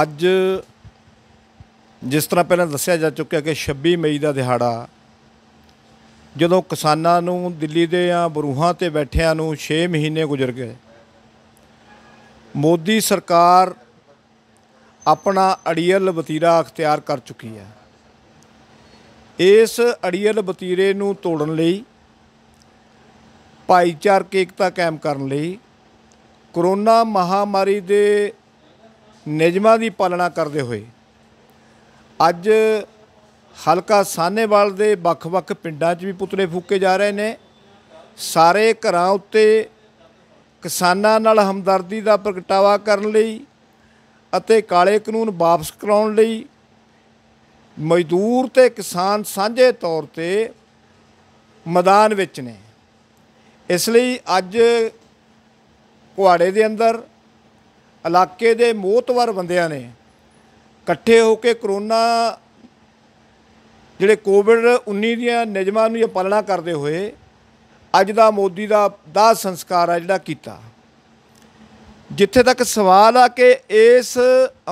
ਅੱਜ ਜਿਸ ਤਰ੍ਹਾਂ ਪਹਿਲਾਂ ਦੱਸਿਆ ਜਾ ਚੁੱਕਿਆ ਕਿ 26 ਮਈ ਦਾ ਦਿਹਾੜਾ ਜਦੋਂ ਕਿਸਾਨਾਂ ਨੂੰ ਦਿੱਲੀ ਦੇ ਆ ਬਰੂਹਾਂ ਤੇ ਬੈਠਿਆਂ ਨੂੰ 6 ਮਹੀਨੇ ਗੁਜ਼ਰ ਗਏ ਮੋਦੀ ਸਰਕਾਰ ਆਪਣਾ ਅੜੀਅਲ ਵਤੀਰਾ ਅਖਤਿਆਰ ਕਰ ਚੁੱਕੀ ਹੈ ਇਸ ਅੜੀਅਲ ਵਤੀਰੇ ਨੂੰ ਤੋੜਨ ਲਈ ਭਾਈਚਾਰਕ ਏਕਤਾ ਕਾਇਮ ਕਰਨ ਲਈ ਕਰੋਨਾ ਮਹਾਮਾਰੀ ਦੇ ਨਿਯਮਾਂ ਦੀ ਪਾਲਣਾ ਕਰਦੇ ਹੋਏ ਅੱਜ ਹਲਕਾ ਸਾਨੇਵਾਲ ਦੇ ਵੱਖ-ਵੱਖ ਪਿੰਡਾਂ 'ਚ ਵੀ ਪੁਤਲੇ ਫੂਕੇ ਜਾ ਰਹੇ ਨੇ ਸਾਰੇ ਘਰਾਂ ਉੱਤੇ ਕਿਸਾਨਾਂ ਨਾਲ ਹਮਦਰਦੀ ਦਾ ਪ੍ਰਗਟਾਵਾ ਕਰਨ ਲਈ ਅਤੇ ਕਾਲੇ ਕਾਨੂੰਨ ਵਾਪਸ ਕਰਾਉਣ ਲਈ ਮਜ਼ਦੂਰ ਤੇ ਕਿਸਾਨ ਸਾਂਝੇ ਤੌਰ ਤੇ ਮੈਦਾਨ ਵਿੱਚ ਨੇ ਇਸ ਲਈ ਅੱਜ ਕੁਹਾੜੇ ਦੇ ਅੰਦਰ ਇਲਾਕੇ ਦੇ ਮੋਤਵਰ ਬੰਦਿਆਂ ਨੇ ਇਕੱਠੇ ਹੋ ਕੇ ਕਰੋਨਾ ਜਿਹੜੇ ਕੋਵਿਡ 19 ਦੀਆਂ ਨਿਯਮਾਂ ਨੂੰ ਇਹ ਪਾਲਣਾ ਕਰਦੇ ਹੋਏ ਅੱਜ ਦਾ ਮੋਦੀ ਦਾ ਦਾਹ ਸੰਸਕਾਰ ਆ ਜਿਹੜਾ ਕੀਤਾ ਜਿੱਥੇ ਤੱਕ ਸਵਾਲ ਆ ਕਿ ਇਸ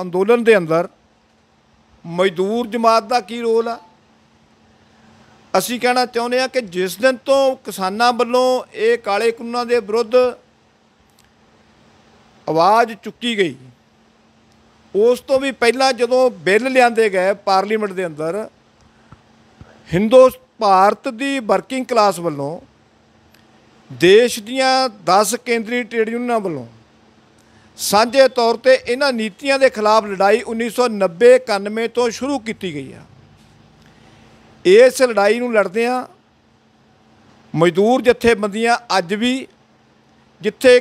ਅੰਦੋਲਨ ਦੇ ਅੰਦਰ ਮਜ਼ਦੂਰ ਜਮਾਤ ਦਾ ਕੀ ਰੋਲ ਆ ਅਸੀਂ ਕਹਿਣਾ ਚਾਹੁੰਦੇ ਆ ਕਿ ਜਿਸ ਦਿਨ ਤੋਂ ਕਿਸਾਨਾਂ ਵੱਲੋਂ ਇਹ ਕਾਲੇ ਕਾਨੂੰਨਾਂ ਦੇ ਵਿਰੁੱਧ ਆਵਾਜ਼ ਚੁੱਕੀ ਗਈ ਉਸ ਤੋਂ ਵੀ ਪਹਿਲਾਂ ਜਦੋਂ ਬਿੱਲ ਲਿਆਂਦੇ ਗਏ ਪਾਰਲੀਮੈਂਟ ਦੇ ਅੰਦਰ ਹਿੰਦੋਸ ਭਾਰਤ ਦੀ ਵਰਕਿੰਗ ਕਲਾਸ ਵੱਲੋਂ ਦੇਸ਼ ਦੀਆਂ 10 ਕੇਂਦਰੀ ਟ੍ਰੇਡ ਯੂਨੀਅਨਾਂ ਵੱਲੋਂ ਸਾਂਝੇ ਤੌਰ ਤੇ ਇਹਨਾਂ ਨੀਤੀਆਂ ਦੇ ਖਿਲਾਫ ਲੜਾਈ 1990-91 ਤੋਂ ਸ਼ੁਰੂ ਕੀਤੀ ਗਈ ਆ ਇਸ ਲੜਾਈ ਨੂੰ ਲੜਦੇ ਆ ਮਜ਼ਦੂਰ ਜਥੇਬੰਦੀਆਂ ਅੱਜ ਵੀ ਜਿੱਥੇ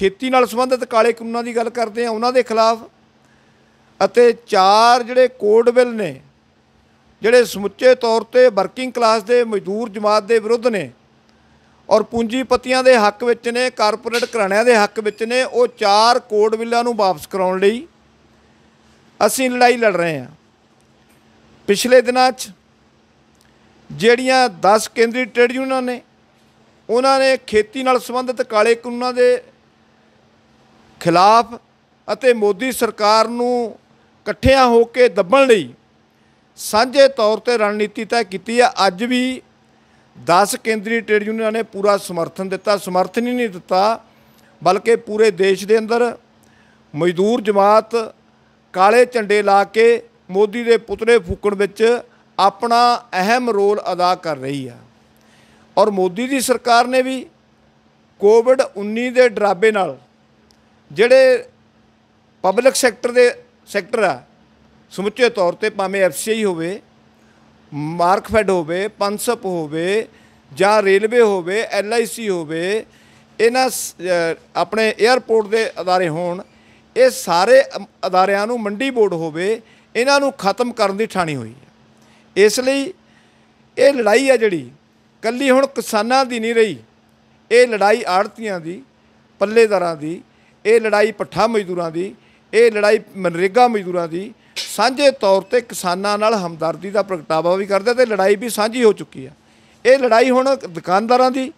ਖੇਤੀ ਨਾਲ ਸੰਬੰਧਿਤ ਕਾਲੇ ਕਾਨੂੰਨਾਂ ਦੀ ਗੱਲ ਕਰਦੇ ਆ ਉਹਨਾਂ ਦੇ ਖਿਲਾਫ ਅਤੇ ਚਾਰ ਜਿਹੜੇ ਕੋਡ ਬਿੱਲ ਨੇ ਜਿਹੜੇ ਸਮੁੱਚੇ ਤੌਰ ਤੇ ਵਰਕਿੰਗ ਕਲਾਸ ਦੇ ਮਜ਼ਦੂਰ ਜਮਾਤ ਦੇ ਵਿਰੁੱਧ ਨੇ ਔਰ ਪੂੰਜੀਪਤੀਆਂ ਦੇ ਹੱਕ ਵਿੱਚ ਨੇ ਕਾਰਪੋਰੇਟ ਘਰਾਣਿਆਂ ਦੇ ਹੱਕ ਵਿੱਚ ਨੇ ਉਹ ਚਾਰ ਕੋਡ ਬਿੱਲਾਂ ਨੂੰ ਵਾਪਸ ਕਰਾਉਣ ਲਈ ਅਸੀਂ ਲੜਾਈ ਲੜ ਰਹੇ ਹਾਂ ਪਿਛਲੇ ਦਿਨਾਂ 'ਚ ਜਿਹੜੀਆਂ 10 ਕੇਂਦਰੀ ਟ੍ਰੇਡ ਯੂਨੀਅਨਾਂ ਨੇ ਉਹਨਾਂ ਨੇ ਖੇਤੀ ਨਾਲ ਸੰਬੰਧਿਤ ਕਾਲੇ ਕਾਨੂੰਨਾਂ ਦੇ ਖਿਲਾਫ ਅਤੇ ਮੋਦੀ ਸਰਕਾਰ ਨੂੰ ਇਕੱਠਿਆਂ ਹੋ ਕੇ ਦੱਬਣ ਲਈ ਸਾਂਝੇ ਤੌਰ ਤੇ ਰਣਨੀਤੀ ਤੈਅ ਕੀਤੀ ਹੈ ਅੱਜ ਵੀ 10 ਕੇਂਦਰੀ ਟ੍ਰੇਡ ਯੂਨੀਅਨਾਂ ਨੇ ਪੂਰਾ ਸਮਰਥਨ ਦਿੱਤਾ ਸਮਰਥਨ ਹੀ ਨਹੀਂ ਦਿੱਤਾ ਬਲਕਿ ਪੂਰੇ ਦੇਸ਼ ਦੇ ਅੰਦਰ ਮਜ਼ਦੂਰ ਜਮਾਤ ਕਾਲੇ ਝੰਡੇ ਲਾ ਕੇ ਮੋਦੀ ਦੇ ਪੁਤਲੇ ਫੂਕਣ ਵਿੱਚ ਆਪਣਾ ਅਹਿਮ ਰੋਲ ਅਦਾ ਕਰ ਰਹੀ ਹੈ ਔਰ ਮੋਦੀ ਦੀ ਸਰਕਾਰ ਨੇ ਵੀ ਕੋਵਿਡ 19 ਦੇ ਡਰਾਬੇ ਨਾਲ ਜਿਹੜੇ ਪਬਲਿਕ ਸੈਕਟਰ ਦੇ ਸੈਕਟਰ ਆ ਸਮੁੱਚੇ ਤੌਰ ਤੇ ਭਾਵੇਂ ਐਫਸੀਆਈ ਹੋਵੇ ਮਾਰਕਫੈਡ ਹੋਵੇ ਪੰਸਪ ਹੋਵੇ ਜਾਂ ਰੇਲਵੇ ਹੋਵੇ ਐਲਆਈਸੀ ਹੋਵੇ ਇਹਨਾਂ ਆਪਣੇ 에ਅਰਪੋਰਟ ਦੇ ਅਦਾਰੇ ਹੋਣ ਇਹ ਸਾਰੇ ਅਦਾਰਿਆਂ ਨੂੰ ਮੰਡੀ ਬੋਰਡ ਹੋਵੇ ਇਹਨਾਂ ਨੂੰ ਖਤਮ ਕਰਨ ਦੀ ਠਾਣੀ ਹੋਈ ਹੈ ਇਸ ਲਈ ਇਹ ਲੜਾਈ ਆ ਜਿਹੜੀ ਕੱਲੀ ਹੁਣ ਕਿਸਾਨਾਂ ਦੀ ਨਹੀਂ ਰਹੀ ਇਹ ਲੜਾਈ ਆੜਤੀਆਂ ਦੀ ਪੱਲੇਦਾਰਾਂ ਦੀ ਇਹ ਲੜਾਈ ਪੱਠਾ ਮਜ਼ਦੂਰਾਂ ਦੀ ਇਹ ਲੜਾਈ ਮਨਰੇਗਾ ਮਜ਼ਦੂਰਾਂ ਦੀ ਸਾਂਝੇ ਤੌਰ ਤੇ ਕਿਸਾਨਾਂ ਨਾਲ ਹਮਦਰਦੀ ਦਾ ਪ੍ਰਗਟਾਵਾ ਵੀ ਕਰਦੇ ਤੇ ਲੜਾਈ ਵੀ ਸਾਂਝੀ ਹੋ ਚੁੱਕੀ ਆ ਇਹ ਲੜਾਈ ਹੁਣ ਦੁਕਾਨਦਾਰਾਂ ਦੀ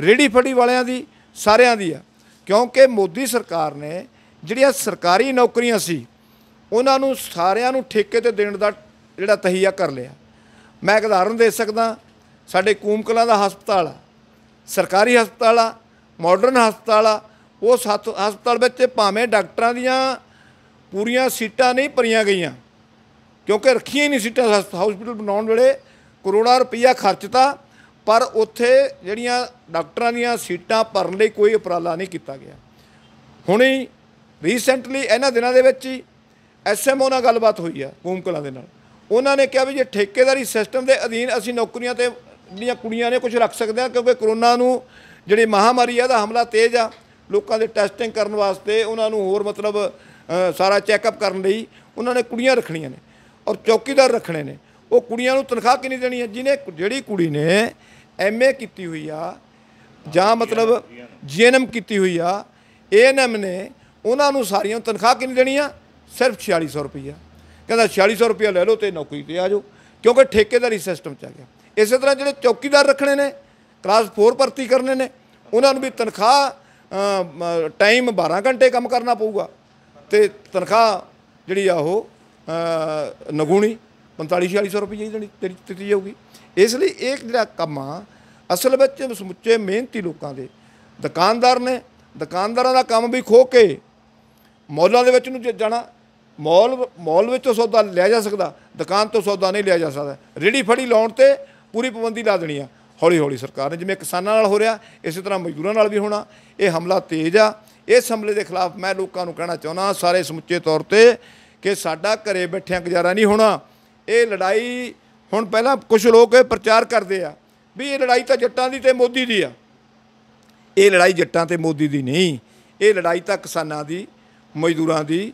ਰੇੜੀ ਫੜੀ ਵਾਲਿਆਂ ਦੀ ਸਾਰਿਆਂ ਦੀ ਆ ਕਿਉਂਕਿ ਮੋਦੀ ਸਰਕਾਰ ਨੇ ਜਿਹੜੀਆਂ ਸਰਕਾਰੀ ਨੌਕਰੀਆਂ ਸੀ ਉਹਨਾਂ ਨੂੰ ਸਾਰਿਆਂ ਨੂੰ ਠੇਕੇ ਤੇ ਦੇਣ ਦਾ ਜਿਹੜਾ ਤਹੀਆ ਕਰ ਲਿਆ ਮੈਂ ਇੱਕ ਉਦਾਹਰਨ ਦੇ ਸਕਦਾ ਸਾਡੇ ਕੂਮਕਲਾ ਦਾ ਹਸਪਤਾਲ ਸਰਕਾਰੀ ਹਸਪਤਾਲ ਆ ਮਾਡਰਨ ਹਸਪਤਾਲ ਆ ਉਸ ਹਸਪਤਾਲ ਵਿੱਚ ਭਾਵੇਂ ਡਾਕਟਰਾਂ ਦੀਆਂ ਪੂਰੀਆਂ ਸੀਟਾਂ ਨਹੀਂ ਭਰੀਆਂ ਗਈਆਂ ਕਿਉਂਕਿ ਰੱਖੀਆਂ ਹੀ ਨਹੀਂ ਸੀਟਾਂ ਹਸਪਤਾਲ ਬਣਾਉਣ ਵੇਲੇ ਕਰੋੜਾਂ ਰੁਪਈਆ ਖਰਚਤਾ ਪਰ ਉੱਥੇ ਜਿਹੜੀਆਂ ਡਾਕਟਰਾਂ ਦੀਆਂ ਸੀਟਾਂ ਭਰਨ ਲਈ ਕੋਈ ਉਪਰਾਲਾ ਨਹੀਂ ਕੀਤਾ ਗਿਆ ਹੁਣੇ ਰੀਸੈਂਟਲੀ ਇਹਨਾਂ ਦਿਨਾਂ ਦੇ ਵਿੱਚ ਹੀ ਐਸਐਮਓ ਨਾਲ ਗੱਲਬਾਤ ਹੋਈ ਆ ਕੂਮਕਲਾਂ ਦੇ ਨਾਲ ਉਹਨਾਂ ਨੇ ਕਿਹਾ ਵੀ ਜੇ ਠੇਕੇਦਾਰੀ ਸਿਸਟਮ ਦੇ ਅਧੀਨ ਅਸੀਂ ਨੌਕਰੀਆਂ ਤੇ ਜਿਹੜੀਆਂ ਕੁੜੀਆਂ ਨੇ ਕੁਝ ਰੱਖ ਸਕਦੇ ਆ ਕਿਉਂਕਿ ਕਰੋਨਾ ਨੂੰ ਜਿਹੜੀ ਮਹਾਮਾਰੀ ਆ ਦਾ ਹਮਲਾ ਤੇਜ਼ ਆ ਲੋਕਾਂ ਦੇ ਟੈਸਟਿੰਗ ਕਰਨ ਵਾਸਤੇ ਉਹਨਾਂ ਨੂੰ ਹੋਰ ਮਤਲਬ ਸਾਰਾ ਚੈੱਕਅਪ ਕਰਨ ਲਈ ਉਹਨਾਂ ਨੇ ਕੁੜੀਆਂ ਰੱਖਣੀਆਂ ਨੇ ਔਰ ਚੌਕੀਦਾਰ ਰੱਖਣੇ ਨੇ ਉਹ ਕੁੜੀਆਂ ਨੂੰ ਤਨਖਾਹ ਕਿੰਨੀ ਦੇਣੀ ਹੈ ਜਿਹਨੇ ਜਿਹੜੀ ਕੁੜੀ ਨੇ ਐਮਏ ਕੀਤੀ ਹੋਈ ਆ ਜਾਂ ਮਤਲਬ ਜੀਐਨਐਮ ਕੀਤੀ ਹੋਈ ਆ ਏਐਨਐਮ ਨੇ ਉਹਨਾਂ ਨੂੰ ਸਾਰੀਆਂ ਤਨਖਾਹ ਕਿੰਨੀ ਦੇਣੀ ਆ ਸਿਰਫ 4600 ਰੁਪਇਆ ਕਹਿੰਦਾ 4600 ਰੁਪਇਆ ਲੈ ਲਓ ਤੇ ਨੌਕਰੀ ਤੇ ਆ ਜਾਓ ਕਿਉਂਕਿ ਠੇਕੇਦਾਰੀ ਸਿਸਟਮ ਚ ਆ ਗਿਆ ਇਸੇ ਤਰ੍ਹਾਂ ਜਿਹੜੇ ਚੌਕੀਦਾਰ ਰੱਖਣੇ ਨੇ ਕਲਾਸ 4 ਭਰਤੀ ਕਰਨੇ ਨੇ ਉਹਨਾਂ ਨੂੰ ਵੀ ਤਨਖਾਹ ਟਾਈਮ 12 ਘੰਟੇ ਕੰਮ ਕਰਨਾ ਪਊਗਾ ਤੇ ਤਨਖਾਹ ਜਿਹੜੀ ਆ ਉਹ ਨਗੂਣੀ 45 4400 ਰੁਪਏ ਜਿਹੜੀ ਤੇਰੀ ਦਿੱਤੀ ਜਾਊਗੀ ਇਸ ਲਈ ਇਹ ਜਿਹੜਾ ਕੰਮ ਆ ਅਸਲ ਵਿੱਚ ਸਮੁੱਚੇ ਮਿਹਨਤੀ ਲੋਕਾਂ ਦੇ ਦੁਕਾਨਦਾਰ ਨੇ ਦੁਕਾਨਦਾਰਾਂ ਦਾ ਕੰਮ ਵੀ ਖੋ ਕੇ ਮੌਲਾਂ ਦੇ ਵਿੱਚ ਨੂੰ ਜਾਣਾ ਮੌਲ ਮੌਲ ਵਿੱਚੋਂ ਸੌਦਾ ਲਿਆ ਜਾ ਸਕਦਾ ਦੁਕਾਨ ਤੋਂ ਸੌਦਾ ਨਹੀਂ ਲਿਆ ਜਾ ਸਕਦਾ ਰੇੜੀ ਫੜੀ ਲਾਉਣ ਤੇ ਪੂਰੀ ਪਾਬੰਦੀ ਲਾ ਦੇਣੀ ਆ ਹੌਲੀ ਹੌਲੀ ਸਰਕਾਰ ਨੇ ਜਿਵੇਂ ਕਿਸਾਨਾਂ ਨਾਲ ਹੋ ਰਿਹਾ ਇਸੇ ਤਰ੍ਹਾਂ ਮਜ਼ਦੂਰਾਂ ਨਾਲ ਵੀ ਹੋਣਾ ਇਹ ਹਮਲਾ ਤੇਜ਼ ਆ ਇਸ ਹਮਲੇ ਦੇ ਖਿਲਾਫ ਮੈਂ ਲੋਕਾਂ ਨੂੰ ਕਹਿਣਾ ਚਾਹੁੰਦਾ ਸਾਰੇ ਸਮੁੱਚੇ ਤੌਰ ਤੇ ਕਿ ਸਾਡਾ ਘਰੇ ਬੈਠਿਆਂ ਗੁਜ਼ਾਰਾ ਨਹੀਂ ਹੋਣਾ ਇਹ ਲੜਾਈ ਹੁਣ ਪਹਿਲਾਂ ਕੁਝ ਲੋਕ ਇਹ ਪ੍ਰਚਾਰ ਕਰਦੇ ਆ ਵੀ ਇਹ ਲੜਾਈ ਤਾਂ ਜੱਟਾਂ ਦੀ ਤੇ ਮੋਦੀ ਦੀ ਆ ਇਹ ਲੜਾਈ ਜੱਟਾਂ ਤੇ ਮੋਦੀ ਦੀ ਨਹੀਂ ਇਹ ਲੜਾਈ ਤਾਂ ਕਿਸਾਨਾਂ ਦੀ ਮਜ਼ਦੂਰਾਂ ਦੀ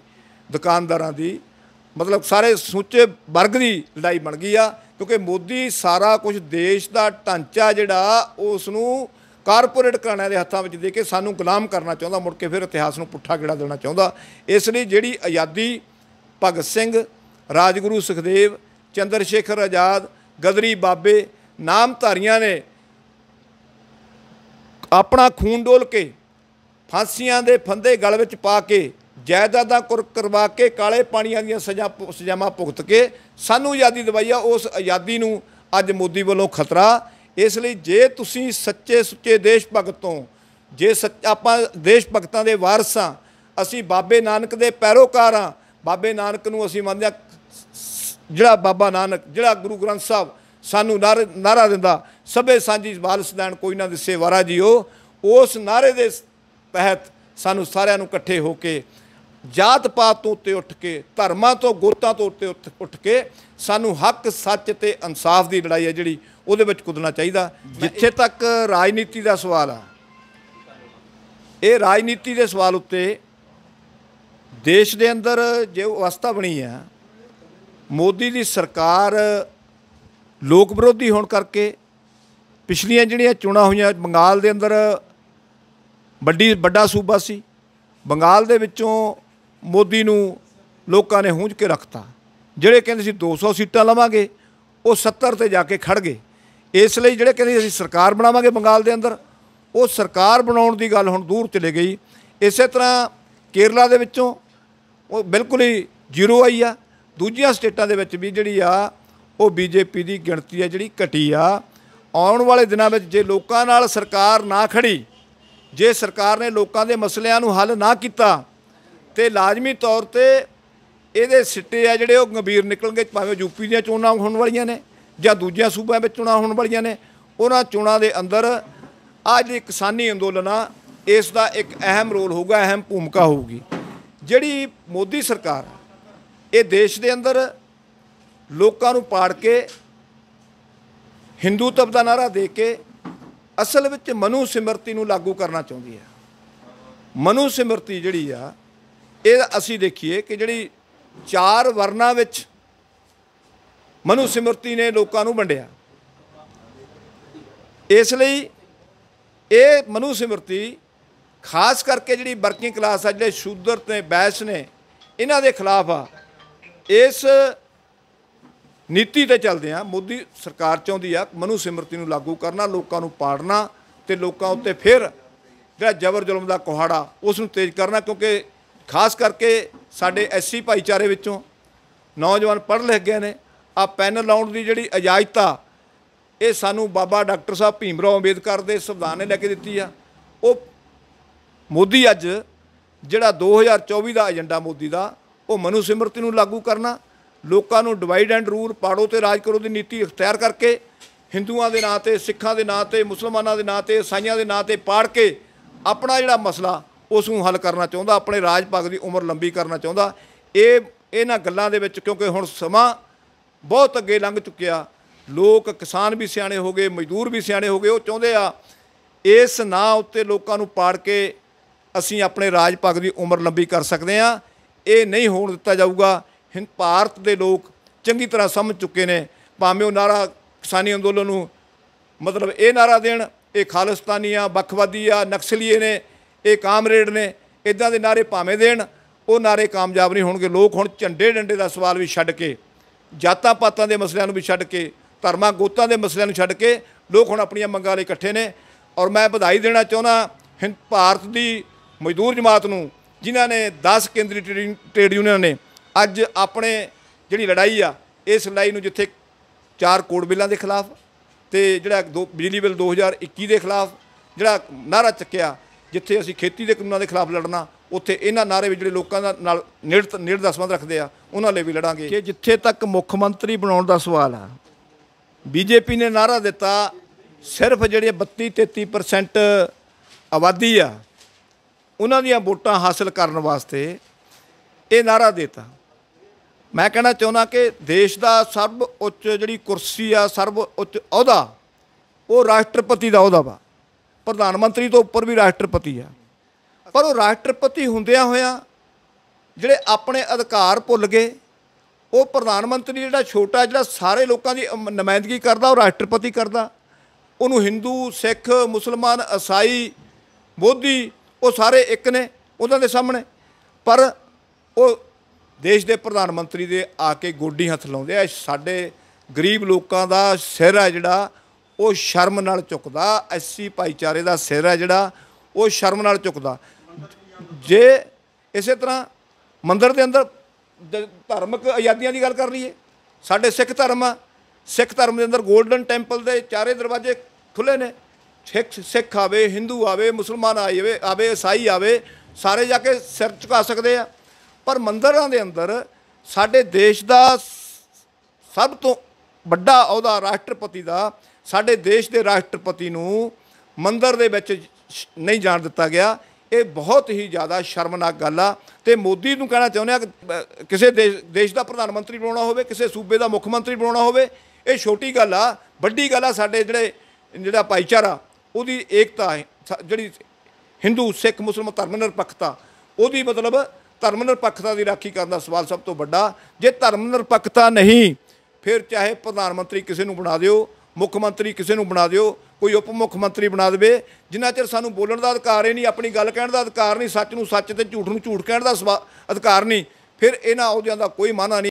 ਦੁਕਾਨਦਾਰਾਂ ਦੀ ਮਤਲਬ ਸਾਰੇ ਸੂਚੇ ਵਰਗ ਦੀ ਲੜਾਈ ਬਣ ਗਈ ਆ ਕਿਉਂਕਿ ਮੋਦੀ ਸਾਰਾ ਕੁਝ ਦੇਸ਼ ਦਾ ਢਾਂਚਾ ਜਿਹੜਾ ਉਸ ਨੂੰ ਕਾਰਪੋਰੇਟ ਕਰਾਣਾ ਦੇ ਹੱਥਾਂ ਵਿੱਚ ਦੇ ਕੇ ਸਾਨੂੰ ਗੁਲਾਮ ਕਰਨਾ ਚਾਹੁੰਦਾ ਮੁੜ ਕੇ ਫਿਰ ਇਤਿਹਾਸ ਨੂੰ ਪੁੱਠਾ ਗੇੜਾ ਦੇਣਾ ਚਾਹੁੰਦਾ ਇਸ ਲਈ ਜਿਹੜੀ ਆਜ਼ਾਦੀ ਭਗਤ ਸਿੰਘ ਰਾਜਗੁਰੂ ਸੁਖਦੇਵ ਚੰਦਰ ਸ਼ੇਖਰ ਆਜ਼ਾਦ ਗਦਰੀ ਬਾਬੇ ਨਾਮਧਾਰੀਆਂ ਨੇ ਆਪਣਾ ਖੂਨ ਡੋਲ ਕੇ ਫਾਂਸੀਆਂ ਦੇ ਫੰਦੇ ਗਲ ਵਿੱਚ ਪਾ ਕੇ ਜਾਇਦਾਦਾਂ ਕੁਰ ਕਰਵਾ ਕੇ ਕਾਲੇ ਪਾਣੀਆਂ ਦੀਆਂ ਸਜ਼ਾ ਸਜ਼ਾਵਾਂ ਭੁਗਤ ਕੇ ਸਾਨੂੰ ਆਜ਼ਾਦੀ ਦਵਾਈ ਆ ਉਸ ਆਜ਼ਾਦੀ ਨੂੰ ਅੱਜ ਮੋਦੀ ਵੱਲੋਂ ਖਤਰਾ ਇਸ ਲਈ ਜੇ ਤੁਸੀਂ ਸੱਚੇ ਸੁੱਚੇ ਦੇਸ਼ ਭਗਤੋਂ ਜੇ ਆਪਾਂ ਦੇਸ਼ ਭਗਤਾਂ ਦੇ ਵਾਰਸ ਆ ਅਸੀਂ ਬਾਬੇ ਨਾਨਕ ਦੇ ਪੈਰੋਕਾਰ ਆ ਬਾਬੇ ਨਾਨਕ ਨੂੰ ਅਸੀਂ ਮੰਨਦੇ ਆ ਜਿਹੜਾ ਬਾਬਾ ਨਾਨਕ ਜਿਹੜਾ ਗੁਰੂ ਗ੍ਰੰਥ ਸਾਹਿਬ ਸਾਨੂੰ ਨਾਰਾ ਦਿੰਦਾ ਸਭੇ ਸਾਂਝੀ ਬਾਲਸਦਾਨ ਕੋਈ ਨਾ ਦਿਸੇ ਵਾਰਾ ਜੀਓ ਉਸ ਨਾਰੇ ਦੇ ਤਹਿਤ ਸਾਨੂੰ ਸਾਰਿਆਂ ਨੂੰ ਇਕੱਠੇ ਹੋ ਕੇ ਜਾਤ ਪਾਤ ਤੋਂ ਉੱਤੇ ਉੱਠ ਕੇ ਧਰਮਾਂ ਤੋਂ ਗੋਤਾਂ ਤੋਂ ਉੱਤੇ ਉੱਠ ਕੇ ਸਾਨੂੰ ਹੱਕ ਸੱਚ ਤੇ ਇਨਸਾਫ ਦੀ ਲੜਾਈ ਹੈ ਜਿਹੜੀ ਉਹਦੇ ਵਿੱਚ ਕੁੱਦਣਾ ਚਾਹੀਦਾ ਜਿੱਥੇ ਤੱਕ ਰਾਜਨੀਤੀ ਦਾ ਸਵਾਲ ਆ ਇਹ ਰਾਜਨੀਤੀ ਦੇ ਸਵਾਲ ਉੱਤੇ ਦੇਸ਼ ਦੇ ਅੰਦਰ ਜੇ ਅਵਸਥਾ ਬਣੀ ਆ ਮੋਦੀ ਦੀ ਸਰਕਾਰ ਲੋਕ ਵਿਰੋਧੀ ਹੋਣ ਕਰਕੇ ਪਿਛਲੀਆਂ ਜਿਹੜੀਆਂ ਚੋਣਾਂ ਹੋਈਆਂ ਬੰਗਾਲ ਦੇ ਅੰਦਰ ਵੱਡੀ ਵੱਡਾ ਸੂਬਾ ਸੀ ਬੰਗਾਲ ਦੇ ਵਿੱਚੋਂ ਮੋਦੀ ਨੂੰ ਲੋਕਾਂ ਨੇ ਹੁੰਝ ਕੇ ਰੱਖਤਾ ਜਿਹੜੇ ਕਹਿੰਦੇ ਸੀ 200 ਸੀਟਾਂ ਲਵਾਂਗੇ ਉਹ 70 ਤੇ ਜਾ ਕੇ ਖੜ ਗਏ ਇਸ ਲਈ ਜਿਹੜੇ ਕਹਿੰਦੇ ਅਸੀਂ ਸਰਕਾਰ ਬਣਾਵਾਂਗੇ ਬੰਗਾਲ ਦੇ ਅੰਦਰ ਉਹ ਸਰਕਾਰ ਬਣਾਉਣ ਦੀ ਗੱਲ ਹੁਣ ਦੂਰ ਚਲੇ ਗਈ ਇਸੇ ਤਰ੍ਹਾਂ ਕੇਰਲਾ ਦੇ ਵਿੱਚੋਂ ਉਹ ਬਿਲਕੁਲ ਹੀ ਜ਼ੀਰੋ ਆਈ ਆ ਦੂਜੀਆਂ ਸਟੇਟਾਂ ਦੇ ਵਿੱਚ ਵੀ ਜਿਹੜੀ ਆ ਉਹ ਬੀਜੇਪੀ ਦੀ ਗਿਣਤੀ ਆ ਜਿਹੜੀ ਘਟੀ ਆ ਆਉਣ ਵਾਲੇ ਦਿਨਾਂ ਵਿੱਚ ਜੇ ਲੋਕਾਂ ਨਾਲ ਸਰਕਾਰ ਨਾ ਖੜੀ ਜੇ ਸਰਕਾਰ ਨੇ ਲੋਕਾਂ ਦੇ ਮਸਲਿਆਂ ਨੂੰ ਹੱਲ ਨਾ ਕੀਤਾ ਤੇ ਲਾਜ਼ਮੀ ਤੌਰ ਤੇ ਇਹਦੇ ਸਿੱਟੇ ਆ ਜਿਹੜੇ ਉਹ ਗੰਭੀਰ ਨਿਕਲਣਗੇ ਭਾਵੇਂ ਯੂਪੀ ਦੀਆਂ ਚੋਣਾਂ ਹੋਣ ਵਾਲੀਆਂ ਨੇ ਜਾਂ ਦੂਜਿਆਂ ਸੂਬਿਆਂ ਵਿੱਚ ਚੋਣਾਂ ਹੋਣ ਵਾਲੀਆਂ ਨੇ ਉਹਨਾਂ ਚੋਣਾਂ ਦੇ ਅੰਦਰ ਆ ਜਿਹੜੀ ਕਿਸਾਨੀ ਅੰਦੋਲਨ ਆ ਇਸ ਦਾ ਇੱਕ ਅਹਿਮ ਰੋਲ ਹੋਊਗਾ ਅਹਿਮ ਭੂਮਿਕਾ ਹੋਊਗੀ ਜਿਹੜੀ ਮੋਦੀ ਸਰਕਾਰ ਇਹ ਦੇਸ਼ ਦੇ ਅੰਦਰ ਲੋਕਾਂ ਨੂੰ ਪਾੜ ਕੇ ਹਿੰਦੂਤਵ ਦਾ ਨਾਰਾ ਦੇ ਕੇ ਅਸਲ ਵਿੱਚ ਮਨੂ ਸਿਮਰਤੀ ਨੂੰ ਲਾਗੂ ਕਰਨਾ ਚਾਹੁੰਦੀ ਹੈ ਮਨੂ ਸਿਮਰਤੀ ਜਿਹੜੀ ਆ ਇਹ ਅਸੀਂ ਦੇਖੀਏ ਕਿ ਜਿਹੜੀ ਚਾਰ ਵਰਨਾ ਵਿੱਚ ਮਨੁ ਸਿਮਰਤੀ ਨੇ ਲੋਕਾਂ ਨੂੰ ਵੰਡਿਆ ਇਸ ਲਈ ਇਹ ਮਨੁ ਸਿਮਰਤੀ ਖਾਸ ਕਰਕੇ ਜਿਹੜੀ ਵਰਕਿੰਗ ਕਲਾਸ ਆ ਜਿਹੜੇ ਸ਼ੂਦਰ ਤੇ ਬੈਸ ਨੇ ਇਹਨਾਂ ਦੇ ਖਿਲਾਫ ਆ ਇਸ ਨੀਤੀ ਤੇ ਚੱਲਦੇ ਆ ਮੋਦੀ ਸਰਕਾਰ ਚਾਹੁੰਦੀ ਆ ਮਨੁ ਸਿਮਰਤੀ ਨੂੰ ਲਾਗੂ ਕਰਨਾ ਲੋਕਾਂ ਨੂੰ ਪਾੜਨਾ ਤੇ ਲੋਕਾਂ ਉੱਤੇ ਫਿਰ ਜਿਹੜਾ ਜ਼ਬਰ ਜ਼ੁਲਮ ਦਾ ਕੁਹਾੜਾ ਉਸ ਨੂੰ ਤੇਜ਼ ਕਰਨਾ ਕਿਉਂਕਿ ਖਾਸ ਕਰਕੇ ਸਾਡੇ ਐਸਸੀ ਭਾਈਚਾਰੇ ਵਿੱਚੋਂ ਨੌਜਵਾਨ ਪੜ੍ਹ ਲਿਖ ਗਏ ਨੇ ਆ ਪੈਨ ਲਾਉਣ ਦੀ ਜਿਹੜੀ ਇਜਾਜ਼ਤ ਆ ਇਹ ਸਾਨੂੰ ਬਾਬਾ ਡਾਕਟਰ ਸਾਹਿਬ ਭੀਮਰਾਓ ਅੰਬੇਦਕਰ ਦੇ ਸੰਵਿਧਾਨ ਨੇ ਲੈ ਕੇ ਦਿੱਤੀ ਆ ਉਹ ਮੋਦੀ ਅੱਜ ਜਿਹੜਾ 2024 ਦਾ ਏਜੰਡਾ ਮੋਦੀ ਦਾ ਉਹ ਮਨੂ ਸਿਮਰਤੀ ਨੂੰ ਲਾਗੂ ਕਰਨਾ ਲੋਕਾਂ ਨੂੰ ਡਿਵਾਈਡ ਐਂਡ ਰੂਲ ਪਾੜੋ ਤੇ ਰਾਜ ਕਰੋ ਦੀ ਨੀਤੀ ਇਖਤਿਆਰ ਕਰਕੇ ਹਿੰਦੂਆਂ ਦੇ ਨਾਂ ਤੇ ਸਿੱਖਾਂ ਦੇ ਨਾਂ ਤੇ ਮੁਸਲਮਾਨਾਂ ਦੇ ਨਾਂ ਤੇ ਇਸਾਈਆਂ ਦੇ ਨਾਂ ਤੇ ਪਾੜ ਕੇ ਆਪਣਾ ਜਿਹੜਾ ਮਸਲਾ ਉਸ ਨੂੰ ਹੱਲ ਕਰਨਾ ਚਾਹੁੰਦਾ ਆਪਣੇ ਰਾਜ ਭਾਗ ਦੀ ਉਮਰ ਲੰਬੀ ਕਰਨਾ ਚਾਹੁੰਦਾ ਇਹ ਇਹਨਾਂ ਗੱਲਾਂ ਦੇ ਵਿੱਚ ਕਿਉਂਕਿ ਹੁਣ ਸਮਾਂ ਬਹੁਤ ਅੱਗੇ ਲੰਘ ਚੁੱਕਿਆ ਲੋਕ ਕਿਸਾਨ ਵੀ ਸਿਆਣੇ ਹੋ ਗਏ ਮਜ਼ਦੂਰ ਵੀ ਸਿਆਣੇ ਹੋ ਗਏ ਉਹ ਚਾਹੁੰਦੇ ਆ ਇਸ ਨਾਂ ਉੱਤੇ ਲੋਕਾਂ ਨੂੰ ਪਾੜ ਕੇ ਅਸੀਂ ਆਪਣੇ ਰਾਜ ਭਾਗ ਦੀ ਉਮਰ ਲੰਬੀ ਕਰ ਸਕਦੇ ਆ ਇਹ ਨਹੀਂ ਹੋਣ ਦਿੱਤਾ ਜਾਊਗਾ ਹਿੰਦ ਭਾਰਤ ਦੇ ਲੋਕ ਚੰਗੀ ਤਰ੍ਹਾਂ ਸਮਝ ਚੁੱਕੇ ਨੇ ਭਾਵੇਂ ਉਹ ਨਾਰਾ ਕਿਸਾਨੀ ਅੰਦੋਲਨ ਨੂੰ ਮਤਲਬ ਇਹ ਨਾਰਾ ਦੇਣ ਇਹ ਖਾਲਿਸਤਾਨੀ ਆ ਬਖਵਾਦੀ ਆ ਨਕਸਲੀਏ ਨੇ ਇਹ ਕਾਮਰੇਡ ਨੇ ਇਦਾਂ ਦੇ ਨਾਰੇ ਭਾਵੇਂ ਦੇਣ ਉਹ ਨਾਰੇ ਕਾਮਯਾਬ ਨਹੀਂ ਹੋਣਗੇ ਲੋਕ ਹੁਣ ਝੰਡੇ ਡੰਡੇ ਦਾ ਸਵਾਲ ਵੀ ਛੱਡ ਕੇ ਜਾਤਾਂ ਪਾਤਾਂ ਦੇ ਮਸਲਿਆਂ ਨੂੰ ਵੀ ਛੱਡ ਕੇ ਧਰਮਾਂ ਗੋਤਾਂ ਦੇ ਮਸਲਿਆਂ ਨੂੰ ਛੱਡ ਕੇ ਲੋਕ ਹੁਣ ਆਪਣੀਆਂ ਮੰਗਾਂ ਲਈ ਇਕੱਠੇ ਨੇ ਔਰ ਮੈਂ ਵਧਾਈ ਦੇਣਾ ਚਾਹੁੰਦਾ ਹਿੰਦ ਭਾਰਤ ਦੀ ਮਜ਼ਦੂਰ ਜਮਾਤ ਨੂੰ ਜਿਨ੍ਹਾਂ ਨੇ 10 ਕੇਂਦਰੀ ਟ੍ਰੇਡ ਯੂਨੀਅਨ ਨੇ ਅੱਜ ਆਪਣੇ ਜਿਹੜੀ ਲੜਾਈ ਆ ਇਸ ਲੜਾਈ ਨੂੰ ਜਿੱਥੇ ਚਾਰ ਕੋਡ ਬਿੱਲਾਂ ਦੇ ਖਿਲਾਫ ਤੇ ਜਿਹੜਾ ਬਿਜਲੀ ਬਿੱਲ 2021 ਦੇ ਖਿਲਾਫ ਜਿਹੜਾ ਨਾਰਾ ਚੱਕਿਆ ਜਿੱਥੇ ਅਸੀਂ ਖੇਤੀ ਦੇ ਕਾਨੂੰਨਾਂ ਦੇ ਖਿਲਾਫ ਲੜਨਾ ਉੱਥੇ ਇਹਨਾਂ ਨਾਰੇ ਵੀ ਜਿਹੜੇ ਲੋਕਾਂ ਦਾ ਨਾਲ ਨੇੜ ਨੇੜ ਦਾ ਸੰਬੰਧ ਰੱਖਦੇ ਆ ਉਹਨਾਂ ਲਈ ਵੀ ਲੜਾਂਗੇ ਕਿ ਜਿੱਥੇ ਤੱਕ ਮੁੱਖ ਮੰਤਰੀ ਬਣਾਉਣ ਦਾ ਸਵਾਲ ਆ ਬੀਜੇਪੀ ਨੇ ਨਾਰਾ ਦਿੱਤਾ ਸਿਰਫ ਜਿਹੜੇ 32 33% ਆਬਾਦੀ ਆ ਉਹਨਾਂ ਦੀਆਂ ਵੋਟਾਂ ਹਾਸਲ ਕਰਨ ਵਾਸਤੇ ਇਹ ਨਾਰਾ ਦਿੱਤਾ ਮੈਂ ਕਹਿਣਾ ਚਾਹੁੰਦਾ ਕਿ ਦੇਸ਼ ਦਾ ਸਰਬ ਉੱਚ ਜਿਹੜੀ ਕੁਰਸੀ ਆ ਸਰਬ ਉੱਚ ਅਹੁਦਾ ਉਹ ਰਾਸ਼ਟਰਪਤੀ ਦਾ ਅਹੁਦਾ ਵਾ ਪ੍ਰਧਾਨ ਮੰਤਰੀ ਤੋਂ ਉੱਪਰ ਵੀ ਰਾਸ਼ਟਰਪਤੀ ਆ ਪਰ ਉਹ ਰਾਸ਼ਟਰਪਤੀ ਹੁੰਦਿਆਂ ਹੋਇਆ ਜਿਹੜੇ ਆਪਣੇ ਅਧਿਕਾਰ ਭੁੱਲ ਗਏ ਉਹ ਪ੍ਰਧਾਨ ਮੰਤਰੀ ਜਿਹੜਾ ਛੋਟਾ ਜਿਹੜਾ ਸਾਰੇ ਲੋਕਾਂ ਦੀ ਨੁਮਾਇੰਦਗੀ ਕਰਦਾ ਉਹ ਰਾਸ਼ਟਰਪਤੀ ਕਰਦਾ ਉਹਨੂੰ ਹਿੰਦੂ ਸਿੱਖ ਮੁਸਲਮਾਨ ਈਸਾਈ ਬੋਧੀ ਉਹ ਸਾਰੇ ਇੱਕ ਨੇ ਉਹਨਾਂ ਦੇ ਸਾਹਮਣੇ ਪਰ ਉਹ ਦੇਸ਼ ਦੇ ਪ੍ਰਧਾਨ ਮੰਤਰੀ ਦੇ ਆ ਕੇ ਗੋਡੀ ਹੱਥ ਲਾਉਂਦੇ ਆ ਸਾਡੇ ਗਰੀਬ ਲੋਕਾਂ ਦਾ ਸਿਰ ਆ ਜਿਹੜਾ ਉਹ ਸ਼ਰਮ ਨਾਲ ਚੁੱਕਦਾ ਐਸਸੀ ਭਾਈਚਾਰੇ ਦਾ ਸਿਰ ਹੈ ਜਿਹੜਾ ਉਹ ਸ਼ਰਮ ਨਾਲ ਚੁੱਕਦਾ ਜੇ ਇਸੇ ਤਰ੍ਹਾਂ ਮੰਦਰ ਦੇ ਅੰਦਰ ਧਾਰਮਿਕ ਆਜ਼ਾਦੀਆਂ ਦੀ ਗੱਲ ਕਰ ਲਈਏ ਸਾਡੇ ਸਿੱਖ ਧਰਮ ਆ ਸਿੱਖ ਧਰਮ ਦੇ ਅੰਦਰ 골ਡਨ ਟੈਂਪਲ ਦੇ ਚਾਰੇ ਦਰਵਾਜ਼ੇ ਖੁੱਲੇ ਨੇ ਸਿੱਖ ਸਿੱਖ ਆਵੇ ਹਿੰਦੂ ਆਵੇ ਮੁਸਲਮਾਨ ਆਵੇ ਆਵੇ ਈਸਾਈ ਆਵੇ ਸਾਰੇ ਜਾ ਕੇ ਸਿਰ ਝੁਕਾ ਸਕਦੇ ਆ ਪਰ ਮੰਦਰਾਂ ਦੇ ਅੰਦਰ ਸਾਡੇ ਦੇਸ਼ ਦਾ ਸਭ ਤੋਂ ਵੱਡਾ ਅਹੁਦਾ ਰਾਸ਼ਟਰਪਤੀ ਦਾ ਸਾਡੇ ਦੇਸ਼ ਦੇ ਰਾਸ਼ਟਰਪਤੀ ਨੂੰ ਮੰਦਰ ਦੇ ਵਿੱਚ ਨਹੀਂ ਜਾਣ ਦਿੱਤਾ ਗਿਆ ਇਹ ਬਹੁਤ ਹੀ ਜ਼ਿਆਦਾ ਸ਼ਰਮਨਾਕ ਗੱਲ ਆ ਤੇ ਮੋਦੀ ਨੂੰ ਕਹਿਣਾ ਚਾਹੁੰਦੇ ਆ ਕਿ ਕਿਸੇ ਦੇਸ਼ ਦਾ ਪ੍ਰਧਾਨ ਮੰਤਰੀ ਬਣਾਉਣਾ ਹੋਵੇ ਕਿਸੇ ਸੂਬੇ ਦਾ ਮੁੱਖ ਮੰਤਰੀ ਬਣਾਉਣਾ ਹੋਵੇ ਇਹ ਛੋਟੀ ਗੱਲ ਆ ਵੱਡੀ ਗੱਲ ਆ ਸਾਡੇ ਜਿਹੜੇ ਜਿਹੜਾ ਭਾਈਚਾਰਾ ਉਹਦੀ ਏਕਤਾ ਜਿਹੜੀ ਹਿੰਦੂ ਸਿੱਖ ਮੁਸਲਮਾਨ ਧਰਮ ਨਿਰਪੱਖਤਾ ਉਹਦੀ ਮਤਲਬ ਧਰਮ ਨਿਰਪੱਖਤਾ ਦੀ ਰਾਖੀ ਕਰਨ ਦਾ ਸਵਾਲ ਸਭ ਤੋਂ ਵੱਡਾ ਜੇ ਧਰਮ ਨਿਰਪੱਖਤਾ ਨਹੀਂ ਫਿਰ ਚਾਹੇ ਪ੍ਰਧਾਨ ਮੰਤਰੀ ਕਿਸੇ ਨੂੰ ਬਣਾ ਦਿਓ ਮੁੱਖ ਮੰਤਰੀ ਕਿਸੇ ਨੂੰ ਬਣਾ ਦਿਓ ਕੋਈ ਉਪ ਮੁੱਖ ਮੰਤਰੀ ਬਣਾ ਦੇਵੇ ਜਿੰਨਾ ਚਿਰ ਸਾਨੂੰ ਬੋਲਣ ਦਾ ਅਧਿਕਾਰ ਹੀ ਨਹੀਂ ਆਪਣੀ ਗੱਲ ਕਹਿਣ ਦਾ ਅਧਿਕਾਰ ਨਹੀਂ ਸੱਚ ਨੂੰ ਸੱਚ ਤੇ ਝੂਠ ਨੂੰ ਝੂਠ ਕਹਿਣ ਦਾ ਅਧਿਕਾਰ ਨਹੀਂ ਫਿਰ ਇਹਨਾਂ ਅਹੁਦਿਆਂ ਦਾ ਕੋਈ ਮਾਨਾ ਨਹੀਂ